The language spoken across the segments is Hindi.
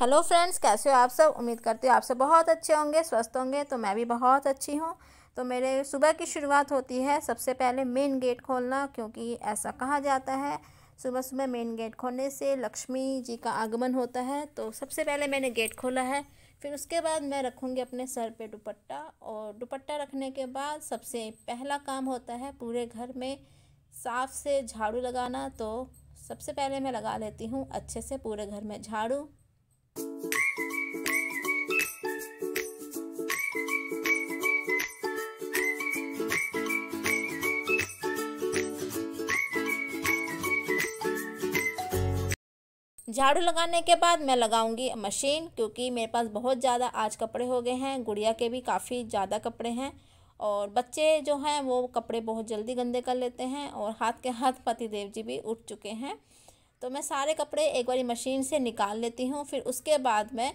हेलो फ्रेंड्स कैसे हो आप सब उम्मीद करती हूँ आप सब बहुत अच्छे होंगे स्वस्थ होंगे तो मैं भी बहुत अच्छी हूँ तो मेरे सुबह की शुरुआत होती है सबसे पहले मेन गेट खोलना क्योंकि ऐसा कहा जाता है सुबह सुबह मेन गेट खोलने से लक्ष्मी जी का आगमन होता है तो सबसे पहले मैंने गेट खोला है फिर उसके बाद मैं रखूँगी अपने सर पे दुपट्टा और दुपट्टा रखने के बाद सबसे पहला काम होता है पूरे घर में साफ से झाड़ू लगाना तो सबसे पहले मैं लगा लेती हूँ अच्छे से पूरे घर में झाड़ू झाड़ू लगाने के बाद मैं लगाऊंगी मशीन क्योंकि मेरे पास बहुत ज़्यादा आज कपड़े हो गए हैं गुड़िया के भी काफ़ी ज़्यादा कपड़े हैं और बच्चे जो हैं वो कपड़े बहुत जल्दी गंदे कर लेते हैं और हाथ के हाथ पति देव जी भी उठ चुके हैं तो मैं सारे कपड़े एक बारी मशीन से निकाल लेती हूँ फिर उसके बाद मैं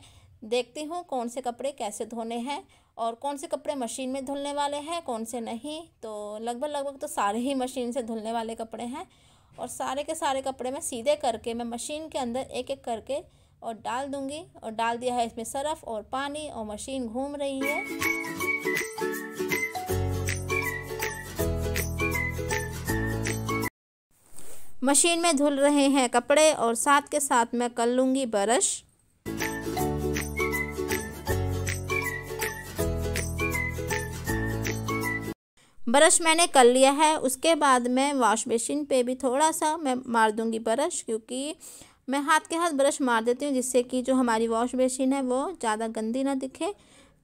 देखती हूँ कौन से कपड़े कैसे धोने हैं और कौन से कपड़े मशीन में धुलने वाले हैं कौन से नहीं तो लगभग लगभग तो सारे ही मशीन से धुलने वाले कपड़े हैं और सारे के सारे कपड़े मैं सीधे करके मैं मशीन के अंदर एक एक करके और डाल दूँगी और डाल दिया है इसमें सरफ और पानी और मशीन घूम रही है मशीन में धुल रहे हैं कपड़े और साथ के साथ मैं कर लूँगी ब्रश ब्रश मैंने कर लिया है उसके बाद मैं वॉश बेसिन पे भी थोड़ा सा मैं मार दूंगी ब्रश क्योंकि मैं हाथ के हाथ ब्रश मार देती हूँ जिससे कि जो हमारी वॉश बेसिन है वो ज़्यादा गंदी ना दिखे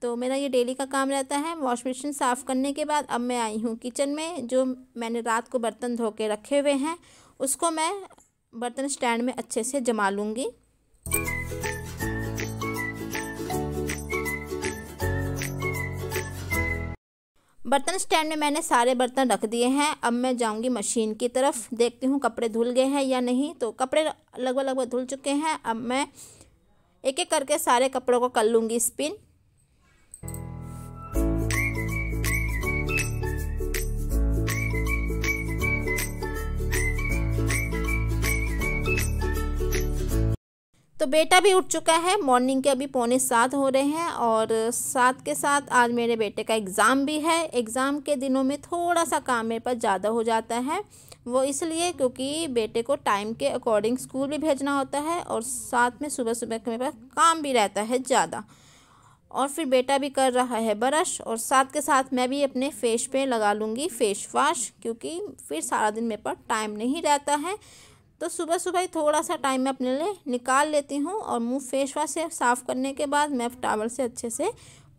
तो मेरा ये डेली का काम रहता है वॉश बेसिन साफ़ करने के बाद अब मैं आई हूँ किचन में जो मैंने रात को बर्तन धो के रखे हुए हैं उसको मैं बर्तन स्टैंड में अच्छे से जमा लूँगी बर्तन स्टैंड में मैंने सारे बर्तन रख दिए हैं अब मैं जाऊंगी मशीन की तरफ देखती हूँ कपड़े धुल गए हैं या नहीं तो कपड़े लगभग लगभग धुल चुके हैं अब मैं एक एक करके सारे कपड़ों को कर लूँगी स्पिन तो बेटा भी उठ चुका है मॉर्निंग के अभी पौने सात हो रहे हैं और साथ के साथ आज मेरे बेटे का एग्ज़ाम भी है एग्ज़ाम के दिनों में थोड़ा सा काम मेरे पास ज़्यादा हो जाता है वो इसलिए क्योंकि बेटे को टाइम के अकॉर्डिंग स्कूल भी भेजना होता है और साथ में सुबह सुबह के मेरे पास काम भी रहता है ज़्यादा और फिर बेटा भी कर रहा है ब्रश और साथ के साथ मैं भी अपने फेस पे लगा लूँगी फेस वाश क्योंकि फिर सारा दिन मेरे पास टाइम नहीं रहता है तो सुबह सुबह ही थोड़ा सा टाइम मैं अपने लिए निकाल लेती हूँ और मुंह फेस वाश से साफ़ करने के बाद मैं टावल से अच्छे से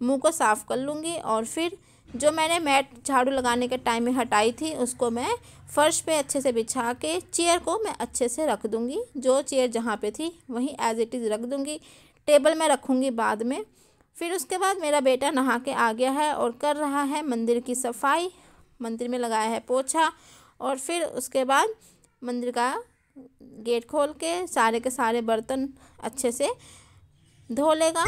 मुंह को साफ़ कर लूँगी और फिर जो मैंने मैट झाड़ू लगाने के टाइम में हटाई थी उसको मैं फ़र्श पे अच्छे से बिछा के चेयर को मैं अच्छे से रख दूँगी जो चेयर जहाँ पे थी वहीं एज़ इट इज़ रख दूँगी टेबल मैं रखूँगी बाद में फिर उसके बाद मेरा बेटा नहा के आ गया है और कर रहा है मंदिर की सफाई मंदिर में लगाया है पोछा और फिर उसके बाद मंदिर का गेट खोल के सारे के सारे बर्तन अच्छे से धो लेगा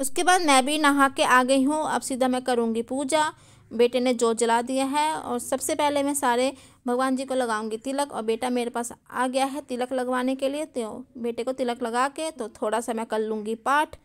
उसके बाद मैं भी नहा के आ गई हूँ अब सीधा मैं करूँगी पूजा बेटे ने जोत जला दिया है और सबसे पहले मैं सारे भगवान जी को लगाऊंगी तिलक और बेटा मेरे पास आ गया है तिलक लगवाने के लिए तो बेटे को तिलक लगा के तो थोड़ा सा मैं कर लूँगी पाठ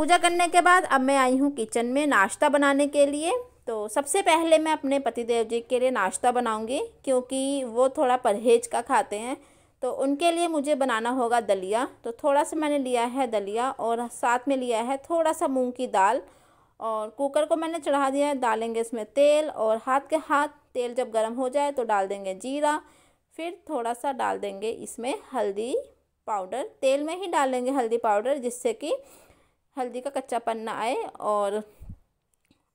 पूजा करने के बाद अब मैं आई हूँ किचन में नाश्ता बनाने के लिए तो सबसे पहले मैं अपने पतिदेव जी के लिए नाश्ता बनाऊँगी क्योंकि वो थोड़ा परहेज का खाते हैं तो उनके लिए मुझे बनाना होगा दलिया तो थोड़ा सा मैंने लिया है दलिया और साथ में लिया है थोड़ा सा मूंग की दाल और कुकर को मैंने चढ़ा दिया है डालेंगे इसमें तेल और हाथ के हाथ तेल जब गर्म हो जाए तो डाल देंगे जीरा फिर थोड़ा सा डाल देंगे इसमें हल्दी पाउडर तेल में ही डालेंगे हल्दी पाउडर जिससे कि हल्दी का कच्चा पन्ना आए और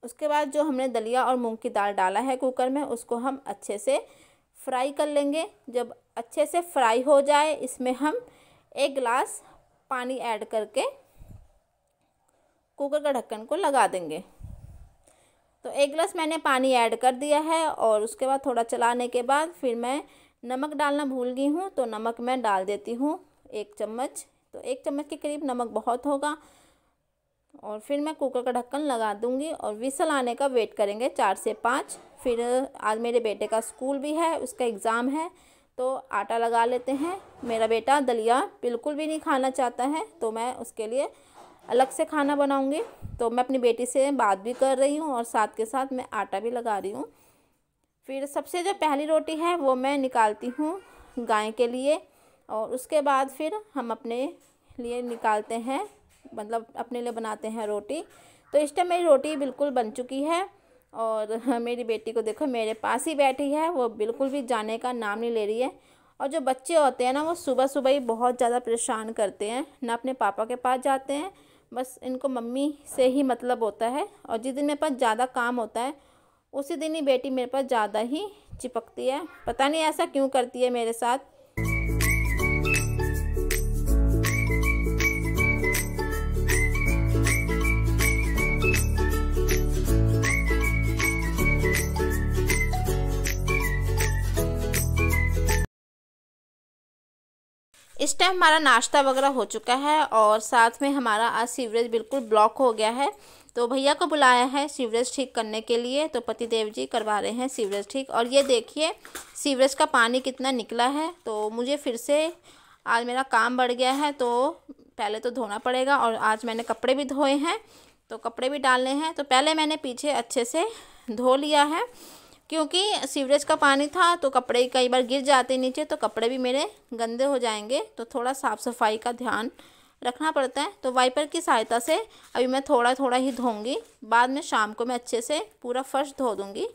उसके बाद जो हमने दलिया और मूंग की दाल डाला है कुकर में उसको हम अच्छे से फ्राई कर लेंगे जब अच्छे से फ्राई हो जाए इसमें हम एक गिलास पानी ऐड करके कुकर का ढक्कन को लगा देंगे तो एक गिलास मैंने पानी ऐड कर दिया है और उसके बाद थोड़ा चलाने के बाद फिर मैं नमक डालना भूल गई हूँ तो नमक मैं डाल देती हूँ एक चम्मच तो एक चम्मच के करीब नमक बहुत होगा और फिर मैं कुकर का ढक्कन लगा दूँगी और विसल आने का वेट करेंगे चार से पाँच फिर आज मेरे बेटे का स्कूल भी है उसका एग्ज़ाम है तो आटा लगा लेते हैं मेरा बेटा दलिया बिल्कुल भी नहीं खाना चाहता है तो मैं उसके लिए अलग से खाना बनाऊँगी तो मैं अपनी बेटी से बात भी कर रही हूँ और साथ के साथ मैं आटा भी लगा रही हूँ फिर सबसे जो पहली रोटी है वो मैं निकालती हूँ गाय के लिए और उसके बाद फिर हम अपने लिए निकालते हैं मतलब अपने लिए बनाते हैं रोटी तो इस टाइम मेरी रोटी बिल्कुल बन चुकी है और मेरी बेटी को देखो मेरे पास ही बैठी है वो बिल्कुल भी जाने का नाम नहीं ले रही है और जो बच्चे होते हैं ना वो सुबह सुबह ही बहुत ज़्यादा परेशान करते हैं ना अपने पापा के पास जाते हैं बस इनको मम्मी से ही मतलब होता है और जिस दिन मेरे पास ज़्यादा काम होता है उसी दिन ही बेटी मेरे पास ज़्यादा ही चिपकती है पता नहीं ऐसा क्यों करती है मेरे साथ इस टाइम हमारा नाश्ता वगैरह हो चुका है और साथ में हमारा आज सीवरेज बिल्कुल ब्लॉक हो गया है तो भैया को बुलाया है सीवरेज ठीक करने के लिए तो पतिदेव जी करवा रहे हैं सीवरेज ठीक और ये देखिए सीवरेज का पानी कितना निकला है तो मुझे फिर से आज मेरा काम बढ़ गया है तो पहले तो धोना पड़ेगा और आज मैंने कपड़े भी धोए हैं तो कपड़े भी डालने हैं तो पहले मैंने पीछे अच्छे से धो लिया है क्योंकि सीवरेज का पानी था तो कपड़े कई बार गिर जाते नीचे तो कपड़े भी मेरे गंदे हो जाएंगे तो थोड़ा साफ़ सफाई का ध्यान रखना पड़ता है तो वाइपर की सहायता से अभी मैं थोड़ा थोड़ा ही धोऊंगी बाद में शाम को मैं अच्छे से पूरा फर्श धो दूँगी